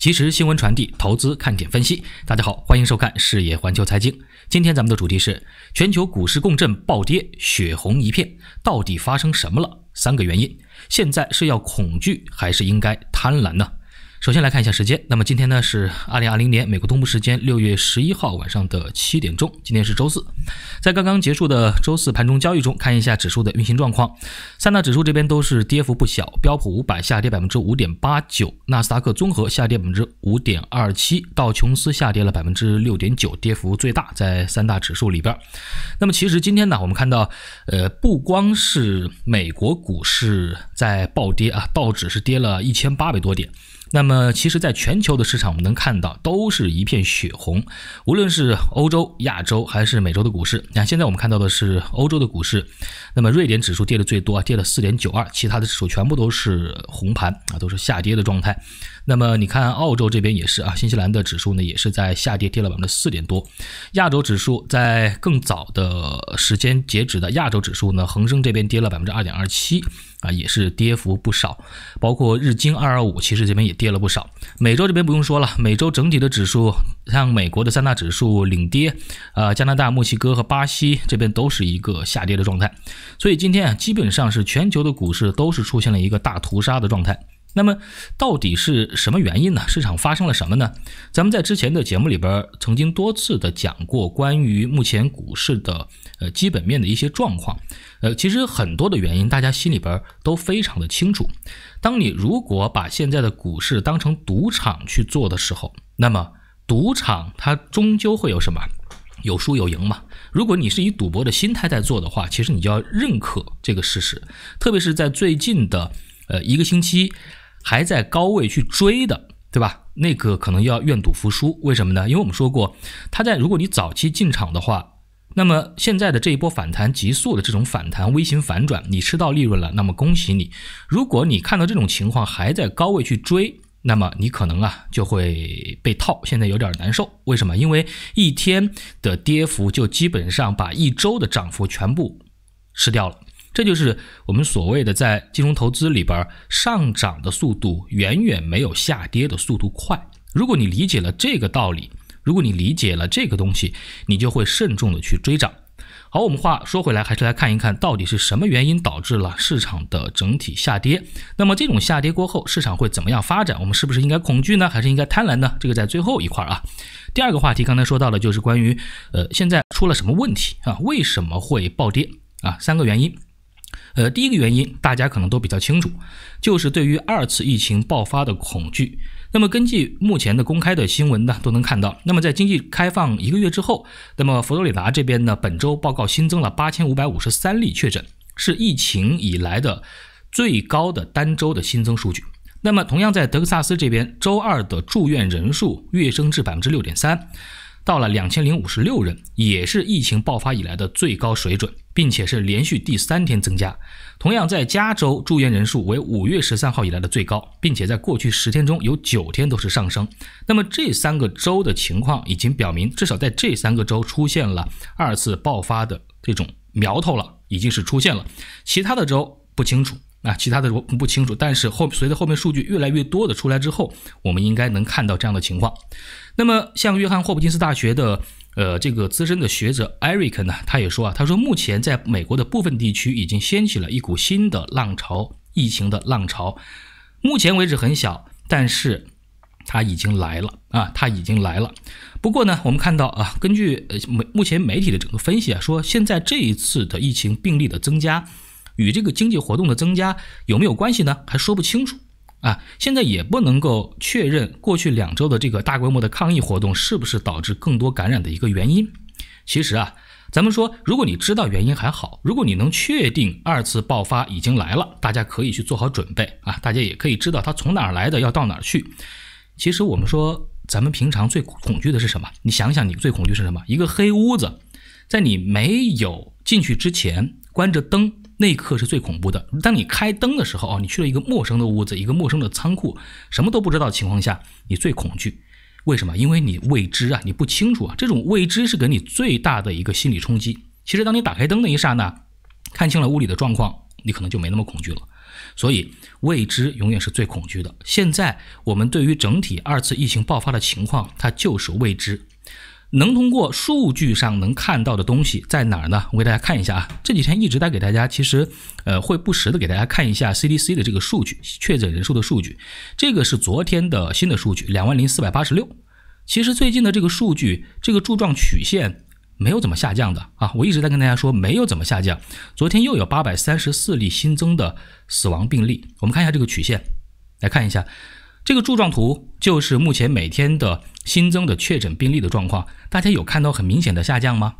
及时新闻传递，投资看点分析。大家好，欢迎收看《视野环球财经》。今天咱们的主题是：全球股市共振暴跌，血红一片，到底发生什么了？三个原因。现在是要恐惧，还是应该贪婪呢？首先来看一下时间，那么今天呢是二零二零年美国东部时间六月十一号晚上的七点钟，今天是周四，在刚刚结束的周四盘中交易中，看一下指数的运行状况，三大指数这边都是跌幅不小，标普五百下跌百分之五点八九，纳斯达克综合下跌百分之五点二七，道琼斯下跌了百分之六点九，跌幅最大在三大指数里边。那么其实今天呢，我们看到，呃，不光是美国股市在暴跌啊，道指是跌了一千八百多点。那么，其实，在全球的市场，我们能看到都是一片血红。无论是欧洲、亚洲还是美洲的股市，那现在我们看到的是欧洲的股市。那么，瑞典指数跌的最多，跌了四点九二，其他的指数全部都是红盘啊，都是下跌的状态。那么，你看澳洲这边也是啊，新西兰的指数呢也是在下跌，跌了百分之四点多。亚洲指数在更早的时间截止的亚洲指数呢，恒生这边跌了百分之二点二七啊，也是跌幅不少。包括日经二二五，其实这边也。跌了不少。美洲这边不用说了，美洲整体的指数，像美国的三大指数领跌，啊，加拿大、墨西哥和巴西这边都是一个下跌的状态。所以今天啊，基本上是全球的股市都是出现了一个大屠杀的状态。那么到底是什么原因呢？市场发生了什么呢？咱们在之前的节目里边曾经多次的讲过关于目前股市的呃基本面的一些状况，呃，其实很多的原因大家心里边都非常的清楚。当你如果把现在的股市当成赌场去做的时候，那么赌场它终究会有什么？有输有赢嘛。如果你是以赌博的心态在做的话，其实你就要认可这个事实。特别是在最近的呃一个星期，还在高位去追的，对吧？那个可能要愿赌服输。为什么呢？因为我们说过，它在如果你早期进场的话。那么现在的这一波反弹，急速的这种反弹，微型反转，你吃到利润了，那么恭喜你。如果你看到这种情况还在高位去追，那么你可能啊就会被套，现在有点难受。为什么？因为一天的跌幅就基本上把一周的涨幅全部吃掉了。这就是我们所谓的在金融投资里边，上涨的速度远远没有下跌的速度快。如果你理解了这个道理。如果你理解了这个东西，你就会慎重的去追涨。好，我们话说回来，还是来看一看到底是什么原因导致了市场的整体下跌。那么这种下跌过后，市场会怎么样发展？我们是不是应该恐惧呢？还是应该贪婪呢？这个在最后一块啊。第二个话题，刚才说到了，就是关于呃现在出了什么问题啊？为什么会暴跌啊？三个原因。呃，第一个原因大家可能都比较清楚，就是对于二次疫情爆发的恐惧。那么根据目前的公开的新闻呢，都能看到，那么在经济开放一个月之后，那么佛罗里达这边呢，本周报告新增了八千五百五十三例确诊，是疫情以来的最高的单周的新增数据。那么同样在德克萨斯这边，周二的住院人数跃升至百分之六点三。到了两千零五十六人，也是疫情爆发以来的最高水准，并且是连续第三天增加。同样，在加州住院人数为五月十三号以来的最高，并且在过去十天中有九天都是上升。那么这三个州的情况已经表明，至少在这三个州出现了二次爆发的这种苗头了，已经是出现了。其他的州不清楚，啊，其他的州不清楚，但是后随着后面数据越来越多的出来之后，我们应该能看到这样的情况。那么，像约翰霍普金斯大学的呃这个资深的学者艾瑞克呢，他也说啊，他说目前在美国的部分地区已经掀起了一股新的浪潮，疫情的浪潮，目前为止很小，但是它已经来了啊，它已经来了。不过呢，我们看到啊，根据呃媒目前媒体的整个分析啊，说现在这一次的疫情病例的增加，与这个经济活动的增加有没有关系呢？还说不清楚。啊，现在也不能够确认过去两周的这个大规模的抗议活动是不是导致更多感染的一个原因。其实啊，咱们说，如果你知道原因还好；如果你能确定二次爆发已经来了，大家可以去做好准备啊，大家也可以知道它从哪儿来的，要到哪儿去。其实我们说，咱们平常最恐惧的是什么？你想想，你最恐惧是什么？一个黑屋子，在你没有进去之前，关着灯。那一刻是最恐怖的。当你开灯的时候啊，你去了一个陌生的屋子，一个陌生的仓库，什么都不知道的情况下，你最恐惧。为什么？因为你未知啊，你不清楚啊，这种未知是给你最大的一个心理冲击。其实，当你打开灯的一刹那，看清了屋里的状况，你可能就没那么恐惧了。所以，未知永远是最恐惧的。现在我们对于整体二次疫情爆发的情况，它就是未知。能通过数据上能看到的东西在哪儿呢？我给大家看一下啊，这几天一直在给大家，其实，呃，会不时的给大家看一下 CDC 的这个数据，确诊人数的数据。这个是昨天的新的数据，两万零四百八十六。其实最近的这个数据，这个柱状曲线没有怎么下降的啊。我一直在跟大家说没有怎么下降。昨天又有八百三十四例新增的死亡病例。我们看一下这个曲线，来看一下。这个柱状图就是目前每天的新增的确诊病例的状况，大家有看到很明显的下降吗？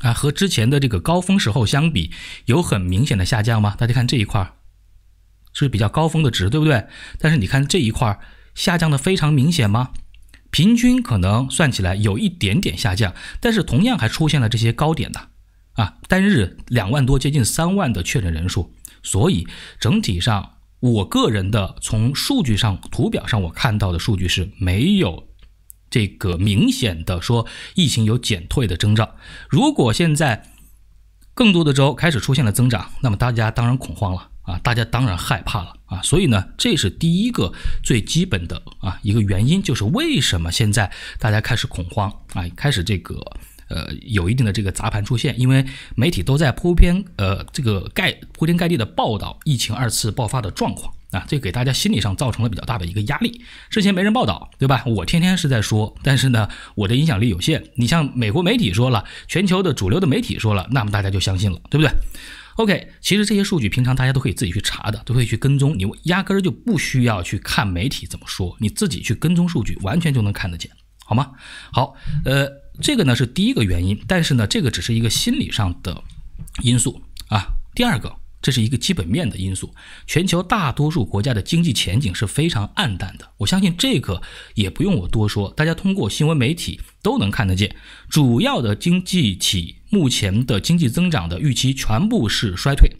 啊，和之前的这个高峰时候相比，有很明显的下降吗？大家看这一块儿是比较高峰的值，对不对？但是你看这一块儿下降的非常明显吗？平均可能算起来有一点点下降，但是同样还出现了这些高点的，啊，单日两万多、接近三万的确诊人数，所以整体上。我个人的从数据上、图表上我看到的数据是没有这个明显的说疫情有减退的征兆。如果现在更多的州开始出现了增长，那么大家当然恐慌了啊，大家当然害怕了啊。所以呢，这是第一个最基本的啊一个原因，就是为什么现在大家开始恐慌啊，开始这个。呃，有一定的这个砸盘出现，因为媒体都在铺天呃，这个盖铺天盖地的报道疫情二次爆发的状况啊，这给大家心理上造成了比较大的一个压力。之前没人报道，对吧？我天天是在说，但是呢，我的影响力有限。你像美国媒体说了，全球的主流的媒体说了，那么大家就相信了，对不对？OK，其实这些数据平常大家都可以自己去查的，都可以去跟踪，你压根儿就不需要去看媒体怎么说，你自己去跟踪数据，完全就能看得见，好吗？好，呃。这个呢是第一个原因，但是呢，这个只是一个心理上的因素啊。第二个，这是一个基本面的因素。全球大多数国家的经济前景是非常暗淡的，我相信这个也不用我多说，大家通过新闻媒体都能看得见。主要的经济体目前的经济增长的预期全部是衰退，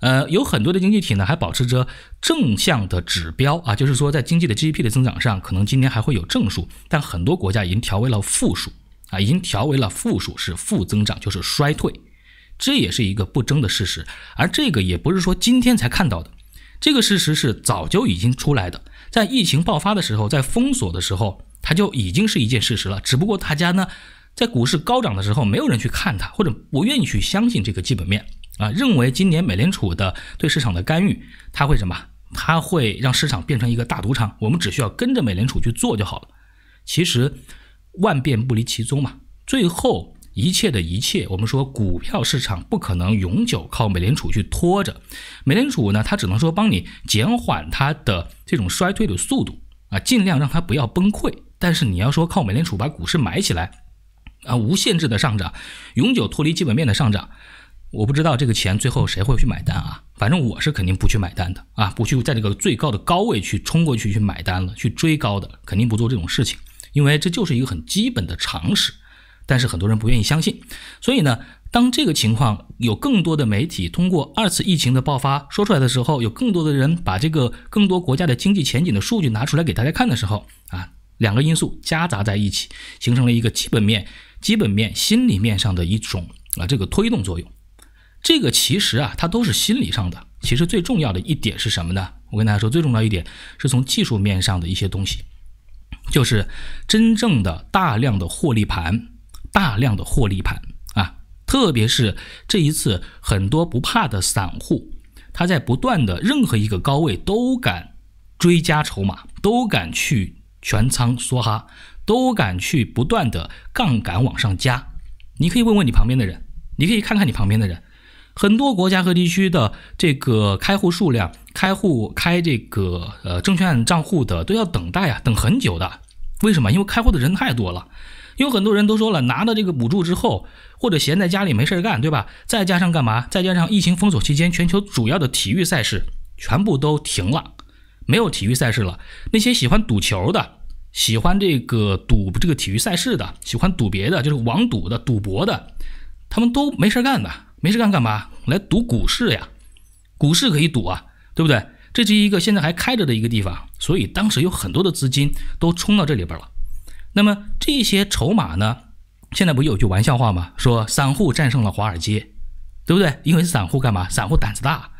呃，有很多的经济体呢还保持着正向的指标啊，就是说在经济的 GDP 的增长上，可能今年还会有正数，但很多国家已经调为了负数。啊，已经调为了负数，是负增长，就是衰退，这也是一个不争的事实。而这个也不是说今天才看到的，这个事实是早就已经出来的。在疫情爆发的时候，在封锁的时候，它就已经是一件事实了。只不过大家呢，在股市高涨的时候，没有人去看它，或者不愿意去相信这个基本面啊，认为今年美联储的对市场的干预，它会什么？它会让市场变成一个大赌场，我们只需要跟着美联储去做就好了。其实。万变不离其宗嘛，最后一切的一切，我们说股票市场不可能永久靠美联储去拖着，美联储呢，它只能说帮你减缓它的这种衰退的速度啊，尽量让它不要崩溃。但是你要说靠美联储把股市买起来啊，无限制的上涨，永久脱离基本面的上涨，我不知道这个钱最后谁会去买单啊？反正我是肯定不去买单的啊，不去在这个最高的高位去冲过去去买单了，去追高的肯定不做这种事情。因为这就是一个很基本的常识，但是很多人不愿意相信。所以呢，当这个情况有更多的媒体通过二次疫情的爆发说出来的时候，有更多的人把这个更多国家的经济前景的数据拿出来给大家看的时候，啊，两个因素夹杂在一起，形成了一个基本面、基本面、心理面上的一种啊这个推动作用。这个其实啊，它都是心理上的。其实最重要的一点是什么呢？我跟大家说，最重要一点是从技术面上的一些东西。就是真正的大量的获利盘，大量的获利盘啊！特别是这一次，很多不怕的散户，他在不断的任何一个高位都敢追加筹码，都敢去全仓梭哈，都敢去不断的杠杆往上加。你可以问问你旁边的人，你可以看看你旁边的人。很多国家和地区的这个开户数量、开户开这个呃证券账户的都要等待啊，等很久的。为什么？因为开户的人太多了。有很多人都说了，拿到这个补助之后，或者闲在家里没事儿干，对吧？再加上干嘛？再加上疫情封锁期间，全球主要的体育赛事全部都停了，没有体育赛事了。那些喜欢赌球的、喜欢这个赌这个体育赛事的、喜欢赌别的就是网赌的、赌博的，他们都没事儿干的。没事干干嘛？来赌股市呀，股市可以赌啊，对不对？这是一个现在还开着的一个地方，所以当时有很多的资金都冲到这里边了。那么这些筹码呢？现在不有句玩笑话吗？说散户战胜了华尔街，对不对？因为散户干嘛？散户胆子大，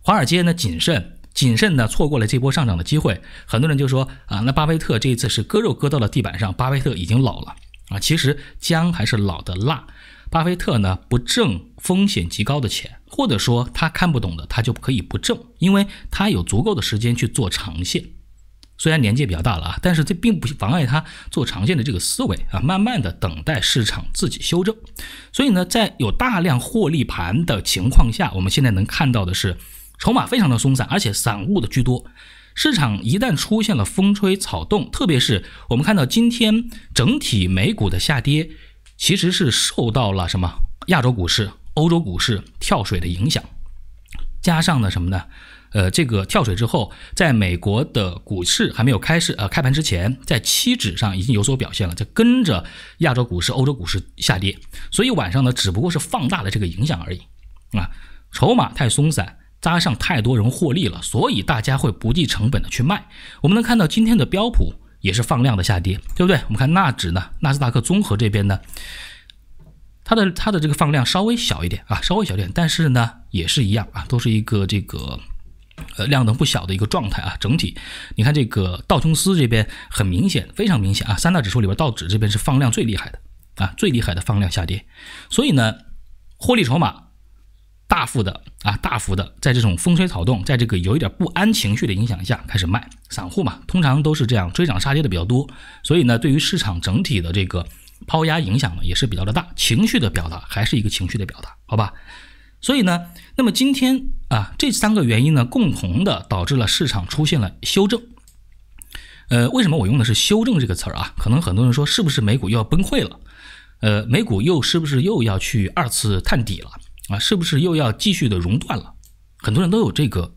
华尔街呢谨慎，谨慎呢错过了这波上涨的机会。很多人就说啊，那巴菲特这一次是割肉割到了地板上，巴菲特已经老了啊。其实姜还是老的辣。巴菲特呢不挣风险极高的钱，或者说他看不懂的他就可以不挣，因为他有足够的时间去做长线。虽然年纪比较大了啊，但是这并不妨碍他做长线的这个思维啊，慢慢的等待市场自己修正。所以呢，在有大量获利盘的情况下，我们现在能看到的是筹码非常的松散，而且散户的居多。市场一旦出现了风吹草动，特别是我们看到今天整体美股的下跌。其实是受到了什么亚洲股市、欧洲股市跳水的影响，加上呢什么呢？呃，这个跳水之后，在美国的股市还没有开市，呃，开盘之前，在期指上已经有所表现了，就跟着亚洲股市、欧洲股市下跌，所以晚上呢只不过是放大了这个影响而已啊。筹码太松散，加上太多人获利了，所以大家会不计成本的去卖。我们能看到今天的标普。也是放量的下跌，对不对？我们看纳指呢，纳斯达克综合这边呢，它的它的这个放量稍微小一点啊，稍微小一点，但是呢也是一样啊，都是一个这个呃量能不小的一个状态啊。整体，你看这个道琼斯这边很明显，非常明显啊，三大指数里边道指这边是放量最厉害的啊，最厉害的放量下跌，所以呢，获利筹码。大幅的啊，大幅的，在这种风吹草动，在这个有一点不安情绪的影响下，开始卖散户嘛，通常都是这样追涨杀跌的比较多，所以呢，对于市场整体的这个抛压影响呢，也是比较的大。情绪的表达还是一个情绪的表达，好吧？所以呢，那么今天啊，这三个原因呢，共同的导致了市场出现了修正。呃，为什么我用的是“修正”这个词儿啊？可能很多人说，是不是美股又要崩溃了？呃，美股又是不是又要去二次探底了？啊，是不是又要继续的熔断了？很多人都有这个，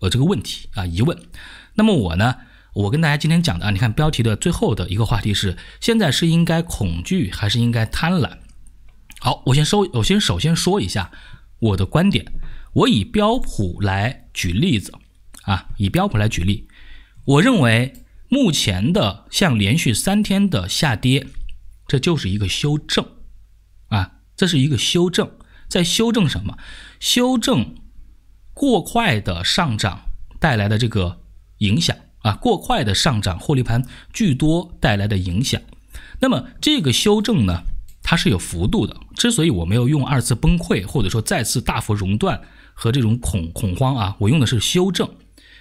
呃，这个问题啊，疑问。那么我呢，我跟大家今天讲的啊，你看标题的最后的一个话题是：现在是应该恐惧还是应该贪婪？好，我先说，我先首先说一下我的观点。我以标普来举例子，啊，以标普来举例。我认为目前的像连续三天的下跌，这就是一个修正，啊，这是一个修正。在修正什么？修正过快的上涨带来的这个影响啊，过快的上涨获利盘巨多带来的影响。那么这个修正呢，它是有幅度的。之所以我没有用二次崩溃或者说再次大幅熔断和这种恐恐慌啊，我用的是修正。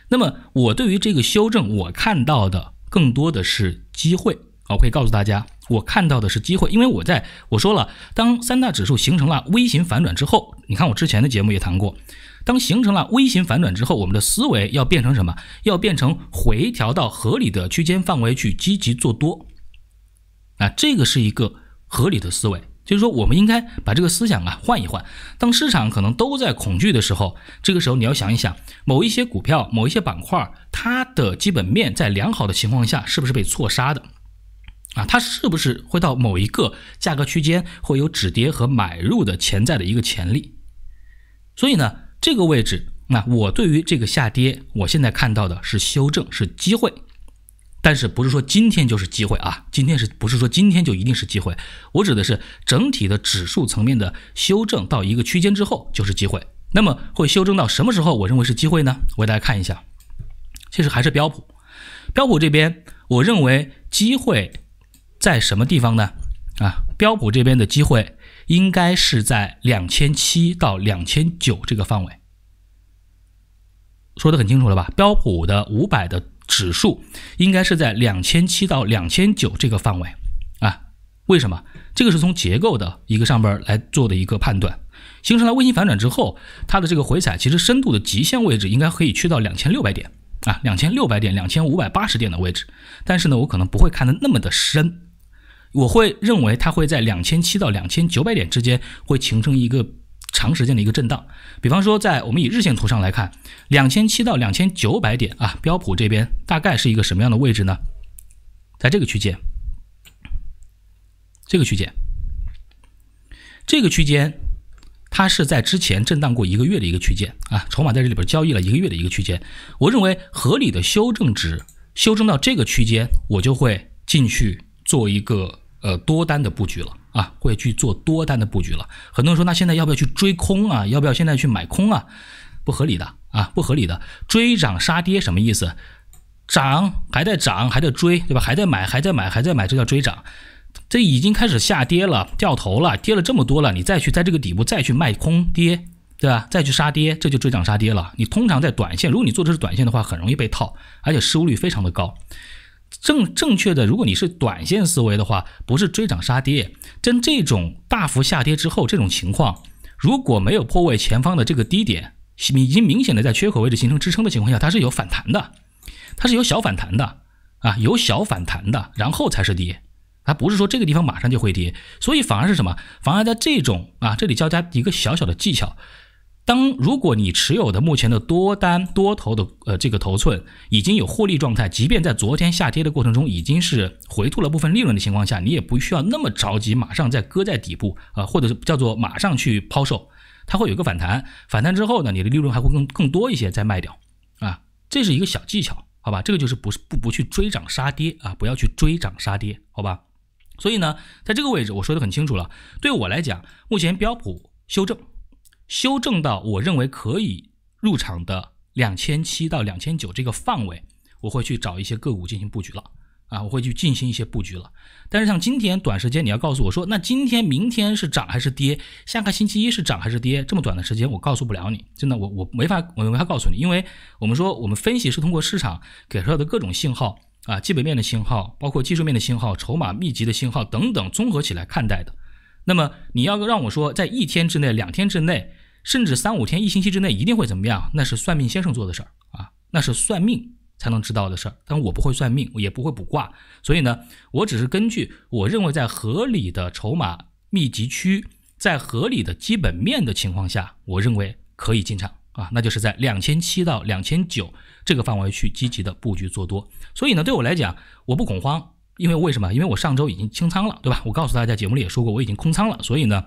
那么我对于这个修正，我看到的更多的是机会。我可以告诉大家。我看到的是机会，因为我在我说了，当三大指数形成了微型反转之后，你看我之前的节目也谈过，当形成了微型反转之后，我们的思维要变成什么？要变成回调到合理的区间范围去积极做多，啊，这个是一个合理的思维，就是说我们应该把这个思想啊换一换。当市场可能都在恐惧的时候，这个时候你要想一想，某一些股票、某一些板块，它的基本面在良好的情况下是不是被错杀的？啊，它是不是会到某一个价格区间会有止跌和买入的潜在的一个潜力？所以呢，这个位置，那我对于这个下跌，我现在看到的是修正是机会，但是不是说今天就是机会啊？今天是不是说今天就一定是机会？我指的是整体的指数层面的修正到一个区间之后就是机会。那么会修正到什么时候？我认为是机会呢？我给大家看一下，其实还是标普，标普这边我认为机会。在什么地方呢？啊，标普这边的机会应该是在两千七到两千九这个范围，说的很清楚了吧？标普的五百的指数应该是在两千七到两千九这个范围啊。为什么？这个是从结构的一个上边来做的一个判断。形成了微型反转之后，它的这个回踩其实深度的极限位置应该可以去到两千六百点啊，两千六百点、两千五百八十点的位置。但是呢，我可能不会看的那么的深。我会认为它会在两千七到两千九百点之间会形成一个长时间的一个震荡。比方说，在我们以日线图上来看，两千七到两千九百点啊，标普这边大概是一个什么样的位置呢？在这个区间，这个区间，这个区间，它是在之前震荡过一个月的一个区间啊，筹码在这里边交易了一个月的一个区间。我认为合理的修正值，修正到这个区间，我就会进去。做一个呃多单的布局了啊，会去做多单的布局了。很多人说，那现在要不要去追空啊？要不要现在去买空啊？不合理的啊，不合理的。追涨杀跌什么意思？涨还在涨，还在追，对吧？还在买，还在买，还在买，这叫追涨。这已经开始下跌了，掉头了，跌了这么多了，你再去在这个底部再去卖空跌，对吧？再去杀跌，这就追涨杀跌了。你通常在短线，如果你做的是短线的话，很容易被套，而且失误率非常的高。正正确的，如果你是短线思维的话，不是追涨杀跌。真这种大幅下跌之后，这种情况如果没有破位前方的这个低点，已经明显的在缺口位置形成支撑的情况下，它是有反弹的，它是有小反弹的啊，有小反弹的，然后才是跌，它不是说这个地方马上就会跌，所以反而是什么？反而在这种啊，这里教大家一个小小的技巧。当如果你持有的目前的多单多头的呃这个头寸已经有获利状态，即便在昨天下跌的过程中已经是回吐了部分利润的情况下，你也不需要那么着急马上再搁在底部啊，或者是叫做马上去抛售，它会有一个反弹，反弹之后呢，你的利润还会更更多一些再卖掉啊，这是一个小技巧，好吧，这个就是不是不不去追涨杀跌啊，不要去追涨杀跌，好吧，所以呢，在这个位置我说的很清楚了，对我来讲，目前标普修正。修正到我认为可以入场的两千七到两千九这个范围，我会去找一些个股进行布局了啊，我会去进行一些布局了。但是像今天短时间，你要告诉我说，那今天、明天是涨还是跌？下个星期一是涨还是跌？这么短的时间，我告诉不了你，真的，我我没法，我没法告诉你，因为我们说，我们分析是通过市场给出的各种信号啊，基本面的信号，包括技术面的信号、筹码密集的信号等等，综合起来看待的。那么你要让我说在一天之内、两天之内，甚至三五天、一星期之内一定会怎么样？那是算命先生做的事儿啊，那是算命才能知道的事儿。但我不会算命，也不会卜卦，所以呢，我只是根据我认为在合理的筹码密集区，在合理的基本面的情况下，我认为可以进场啊，那就是在两千七到两千九这个范围去积极的布局做多。所以呢，对我来讲，我不恐慌。因为为什么？因为我上周已经清仓了，对吧？我告诉大家，节目里也说过，我已经空仓了，所以呢，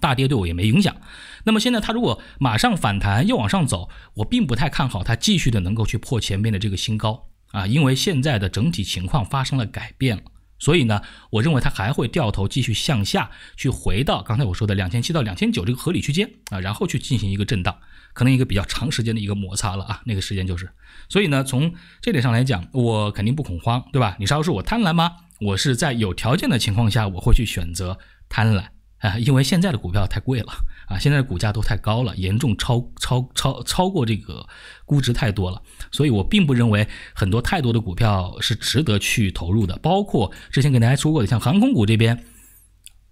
大跌对我也没影响。那么现在它如果马上反弹又往上走，我并不太看好它继续的能够去破前面的这个新高啊，因为现在的整体情况发生了改变了。所以呢，我认为它还会掉头继续向下去，回到刚才我说的两千七到两千九这个合理区间啊，然后去进行一个震荡，可能一个比较长时间的一个摩擦了啊，那个时间就是。所以呢，从这点上来讲，我肯定不恐慌，对吧？你稍微说我贪婪吗？我是在有条件的情况下，我会去选择贪婪。啊，因为现在的股票太贵了啊，现在的股价都太高了，严重超超超超过这个估值太多了，所以我并不认为很多太多的股票是值得去投入的。包括之前给大家说过的，像航空股这边，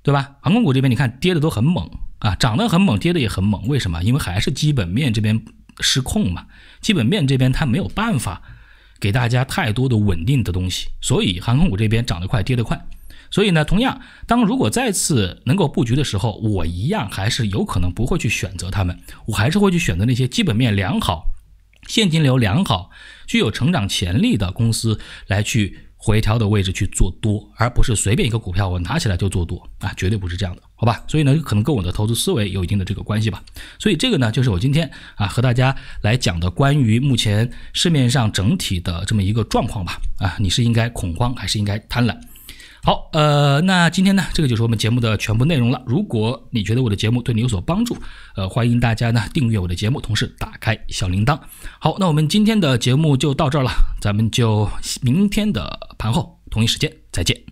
对吧？航空股这边你看跌的都很猛啊，涨的很猛，跌的也很猛。为什么？因为还是基本面这边失控嘛，基本面这边它没有办法给大家太多的稳定的东西，所以航空股这边涨得快，跌得快。所以呢，同样，当如果再次能够布局的时候，我一样还是有可能不会去选择他们，我还是会去选择那些基本面良好、现金流良好、具有成长潜力的公司来去回调的位置去做多，而不是随便一个股票我拿起来就做多啊，绝对不是这样的，好吧？所以呢，可能跟我的投资思维有一定的这个关系吧。所以这个呢，就是我今天啊和大家来讲的关于目前市面上整体的这么一个状况吧。啊，你是应该恐慌还是应该贪婪？好，呃，那今天呢，这个就是我们节目的全部内容了。如果你觉得我的节目对你有所帮助，呃，欢迎大家呢订阅我的节目，同时打开小铃铛。好，那我们今天的节目就到这儿了，咱们就明天的盘后同一时间再见。